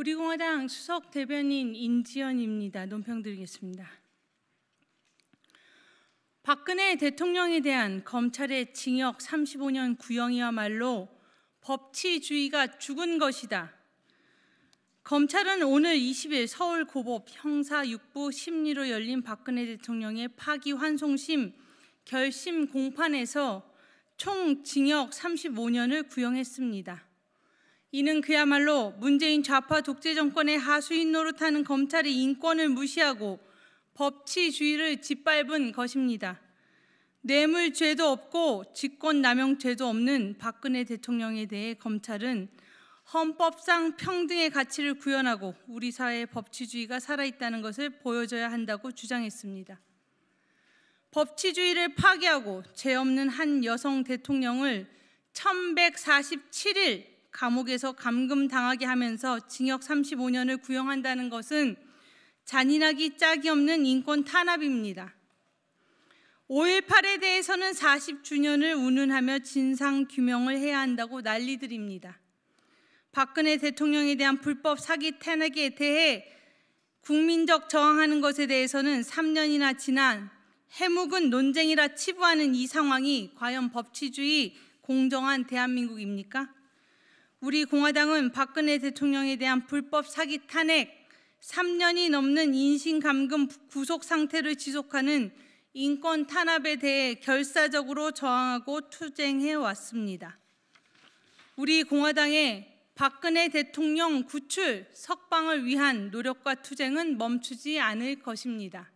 우리공화당 수석 대변인 인지연입니다. 논평드리겠습니다. 박근혜 대통령에 대한 검찰의 징역 35년 구형이야말로 법치주의가 죽은 것이다. 검찰은 오늘 20일 서울 고법 형사 6부 심리로 열린 박근혜 대통령의 파기환송심 결심 공판에서 총 징역 35년을 구형했습니다. 이는 그야말로 문재인 좌파 독재 정권의 하수인 노릇하는 검찰이 인권을 무시하고 법치주의를 짓밟은 것입니다. 뇌물죄도 없고 직권남용죄도 없는 박근혜 대통령에 대해 검찰은 헌법상 평등의 가치를 구현하고 우리 사회의 법치주의가 살아있다는 것을 보여줘야 한다고 주장했습니다. 법치주의를 파괴하고 죄 없는 한 여성 대통령을 1147일 감옥에서 감금당하게 하면서 징역 35년을 구형한다는 것은 잔인하기 짝이 없는 인권 탄압입니다. 5.18에 대해서는 40주년을 운운하며 진상 규명을 해야 한다고 난리들입니다. 박근혜 대통령에 대한 불법 사기 탄핵에 대해 국민적 저항하는 것에 대해서는 3년이나 지난 해묵은 논쟁이라 치부하는 이 상황이 과연 법치주의 공정한 대한민국입니까? 우리 공화당은 박근혜 대통령에 대한 불법 사기 탄핵, 3년이 넘는 인신감금 구속 상태를 지속하는 인권 탄압에 대해 결사적으로 저항하고 투쟁해 왔습니다. 우리 공화당의 박근혜 대통령 구출 석방을 위한 노력과 투쟁은 멈추지 않을 것입니다.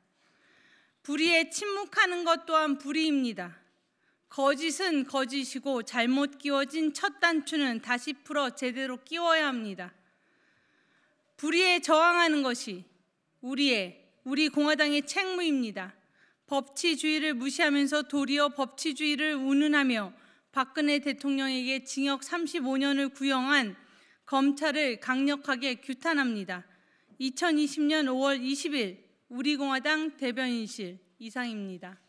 불의에 침묵하는 것 또한 불의입니다. 거짓은 거짓이고 잘못 끼워진 첫 단추는 다시 풀어 제대로 끼워야 합니다. 불의에 저항하는 것이 우리의 우리 공화당의 책무입니다. 법치주의를 무시하면서 도리어 법치주의를 운운하며 박근혜 대통령에게 징역 35년을 구형한 검찰을 강력하게 규탄합니다. 2020년 5월 20일 우리공화당 대변인실 이상입니다.